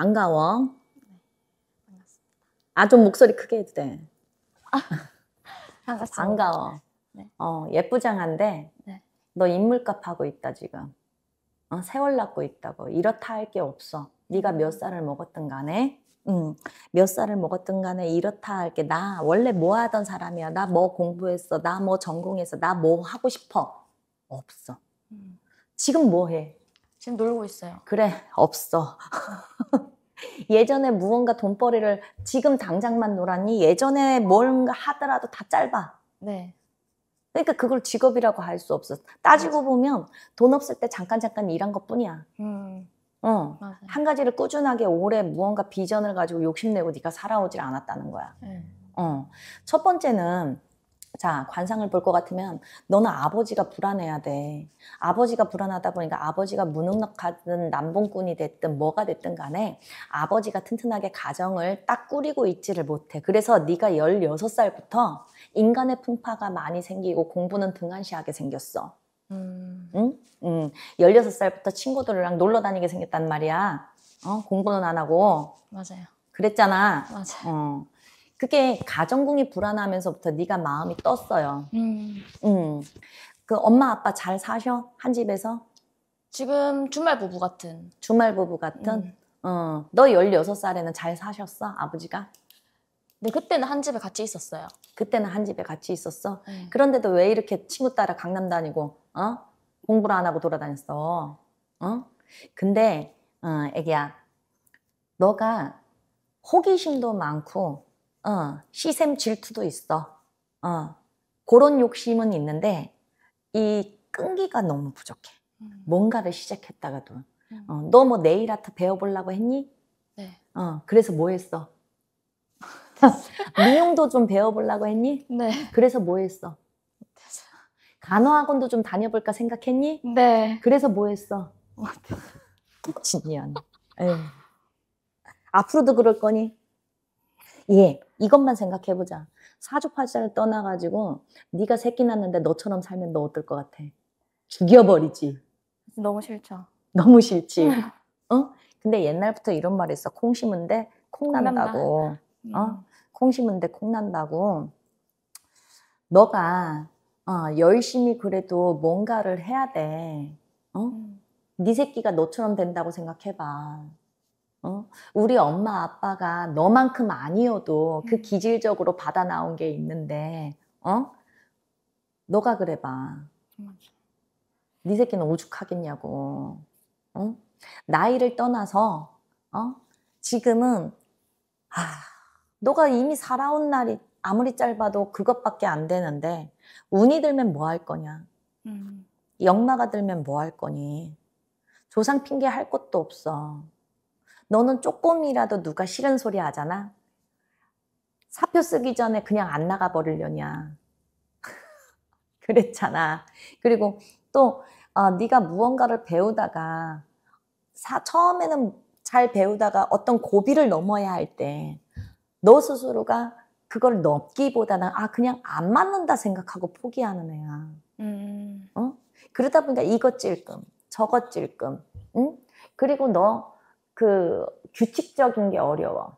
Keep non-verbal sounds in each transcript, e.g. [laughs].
반가워. 네, 아, 좀 목소리 크게 해도 돼. 아, [laughs] 반갑습니다. 반가워. 네. 어, 예쁘장한데, 네. 너 인물값 하고 있다, 지금. 어, 세월 낳고 있다고. 이렇다 할 게 없어. 네가 몇 살을 먹었든 간에, 음, 몇 살을 먹었든 간에 이렇다 할 게, 나 원래 뭐 하던 사람이야. 나 뭐 공부했어. 나 뭐 전공했어. 나 뭐 하고 싶어. 없어. 음. 지금 뭐 해? 지금 놀고 있어요. 그래, 없어. [laughs] 예전에 무언가 돈벌이를 지금 당장만 놀았니? 예전에 뭘 하더라도 다 짧아. 네. 그러니까 그걸 직업이라고 할 수 없어. 따지고 맞아. 보면 돈 없을 때 잠깐 잠깐 일한 것 뿐이야. 음. 어. 맞아한 가지를 꾸준하게 오래 무언가 비전을 가지고 욕심내고 네가 살아오질 않았다는 거야. 음. 어. 첫 번째는 자, 관상을 볼 것 같으면 너는 아버지가 불안해야 돼. 아버지가 불안하다 보니까 아버지가 무능력하든 남봉꾼이 됐든 뭐가 됐든 간에 아버지가 튼튼하게 가정을 딱 꾸리고 있지를 못해. 그래서 네가 16살부터 인간의 풍파가 많이 생기고 공부는 등한시하게 생겼어. 음. 응? 응. 16살부터 친구들이랑 놀러 다니게 생겼단 말이야. 어? 공부는 안 하고. 맞아요. 그랬잖아. 맞아요. 어. 그게 가정궁이 불안하면서부터 네가 마음이 떴어요. 음. 음. 그 엄마 아빠 잘 사셔? 한 집에서? 지금 주말 부부 같은. 주말 부부 같은? 음. 어. 너 16살에는 잘 사셨어? 아버지가? 근데 그때는 한 집에 같이 있었어요. 그때는 한 집에 같이 있었어? 네. 그런데도 왜 이렇게 친구 따라 강남 다니고, 어? 공부를 안 하고 돌아다녔어? 어? 근데, 어, 애기야. 너가 호기심도 많고 어, 시샘 질투도 있어. 어, 그런 욕심은 있는데 이 끈기가 너무 부족해. 음. 뭔가를 시작했다가도 음. 어, 너뭐 네일 아트 배워보려고 했니? 네. 어, 그래서 뭐 했어? [laughs] 미용도 좀 배워보려고 했니? 네. 그래서 뭐 했어? 간호학원도 좀 다녀볼까 생각했니? 네. 그래서 뭐 했어? 진친년 [laughs] 앞으로도 그럴 거니? 예, 이것만 생각해보자. 사주팔자를 떠나가지고 네가 새끼 낳는데 너처럼 살면 너 어떨 것 같아? 죽여버리지. 너무 싫죠. [laughs] 너무 싫지. 어? 근데 옛날부터 이런 말이 있어. 콩 심은데 콩 난다고. 어? 음. 콩 심은데 콩 난다고. 너가 어, 열심히 그래도 뭔가를 해야 돼. 어? 음. 네 새끼가 너처럼 된다고 생각해봐. 어? 우리 엄마 아빠가 너만큼 아니어도 그 음. 기질적으로 받아 나온 게 있는데, 어? 너가 그래봐. 네 새끼는 오죽하겠냐고. 어? 나이를 떠나서, 어? 지금은, 아, 너가 이미 살아온 날이 아무리 짧아도 그것밖에 안 되는데, 운이 들면 뭐 할 거냐. 음. 역마가 들면 뭐 할 거니. 조상 핑계 할 것도 없어. 너는 조금이라도 누가 싫은 소리 하잖아? 사표 쓰기 전에 그냥 안 나가 버리려냐. [laughs] 그랬잖아. 그리고 또 어, 네가 무언가를 배우다가 사, 처음에는 잘 배우다가 어떤 고비를 넘어야 할 때 너 스스로가 그걸 넘기보다는 아 그냥 안 맞는다 생각하고 포기하는 애야. 음. 어? 그러다 보니까 이것 찔끔, 저것 찔끔, 응? 그리고 너그 규칙적인 게 어려워.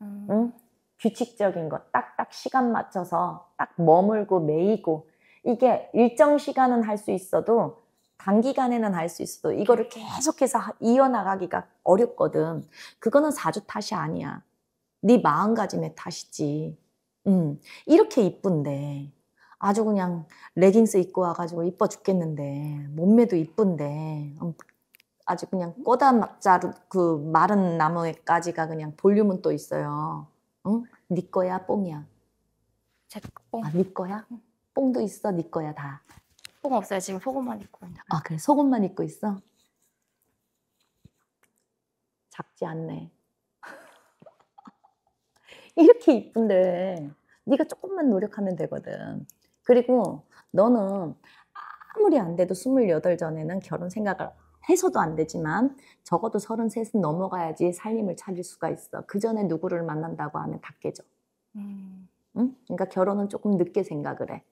음. 응? 규칙적인 거 딱딱 시간 맞춰서 딱 머물고 메이고 이게 일정 시간은 할 수 있어도 단기간에는 할 수 있어도 이거를 계속해서 이어나가기가 어렵거든. 그거는 사주 탓이 아니야. 네 마음가짐의 탓이지. 음, 이렇게 이쁜데 아주 그냥 레깅스 입고 와가지고 이뻐 죽겠는데 몸매도 이쁜데 어, 아주 그냥 꼬다자루 막그 마른 나무에까지가 그냥 볼륨은 또 있어요. 응? 네 거야, 뽕이야. 제 뽕. 아, 네 거야? 뽕도 있어, 네 거야 다. 뽕 없어요. 지금 속옷만 입고 있는. 아, 그래 속옷만 입고 있어? 작지 않네. [laughs] 이렇게 이쁜데 네가 조금만 노력하면 되거든. 그리고 너는 아무리 안 돼도 28 전에는 결혼 생각을 해서도 안 되지만 적어도 33은 넘어가야지 살림을 찾을 수가 있어. 그 전에 누구를 만난다고 하면 다 깨져. 음. 응? 그러니까 결혼은 조금 늦게 생각을 해.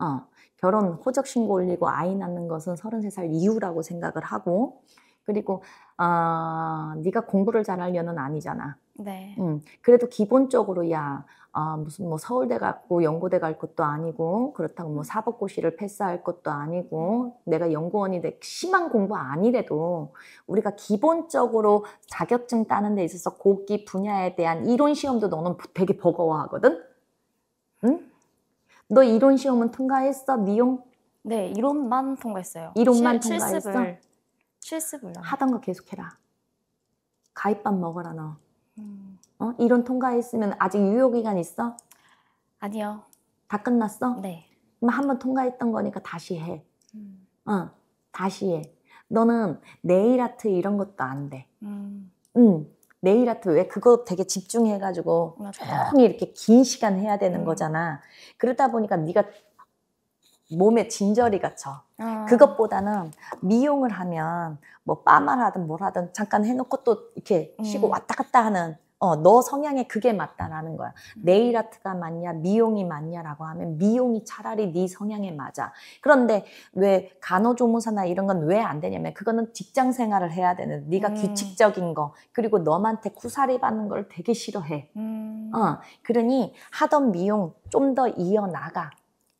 어, 결혼 호적 신고 올리고 아이 낳는 것은 33살 이후라고 생각을 하고 그리고 어, 네가 공부를 잘하려는 아니잖아. 네. 음, 그래도 기본적으로 야 아, 무슨 뭐 서울대 갔고 연고대 갈 것도 아니고 그렇다고 뭐 음. 사법고시를 패스할 것도 아니고 음. 내가 연구원이 돼 심한 공부 아니래도 우리가 기본적으로 자격증 따는 데 있어서 고기 분야에 대한 이론 시험도 너는 되게 버거워하거든. 응? 너 이론 시험은 통과했어, 미용? 네, 이론만 통과했어요. 이론만 실, 통과했어. 실습을 실습을 하던 거 계속해라. 가입밥 먹어라 너. 어? 이론 통과했으면 아직 유효기간 있어? 아니요. 다 끝났어? 네. 그럼 한번 통과했던 거니까 다시 해. 음. 어, 다시 해. 너는 네일 아트 이런 것도 안 돼. 음. 음. 네일 아트 왜 그거 되게 집중해가지고 조용히 이렇게 긴 시간 해야 되는 음. 거잖아. 그러다 보니까 네가 몸에 진저리 갇혀. 아. 그것보다는 미용을 하면 뭐 빠마를 하든 뭘 하든 잠깐 해놓고 또 이렇게 쉬고 음. 왔다 갔다 하는 어, 너 성향에 그게 맞다라는 거야. 네일 음. 아트가 맞냐, 미용이 맞냐라고 하면 미용이 차라리 네 성향에 맞아. 그런데 왜 간호조무사나 이런 건 왜 안 되냐면 그거는 직장 생활을 해야 되는 네가 음. 규칙적인 거 그리고 너한테 구사리 받는 걸 되게 싫어해. 음. 어, 그러니 하던 미용 좀 더 이어 나가,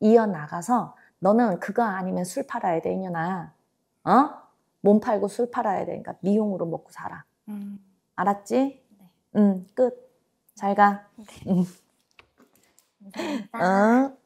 이어 나가서 너는 그거 아니면 술 팔아야 돼 이년아. 어? 몸 팔고 술 팔아야 되니까 그러니까 미용으로 먹고 살아. 음. 알았지? 응, 끝. 잘 가. 네. 응. 응.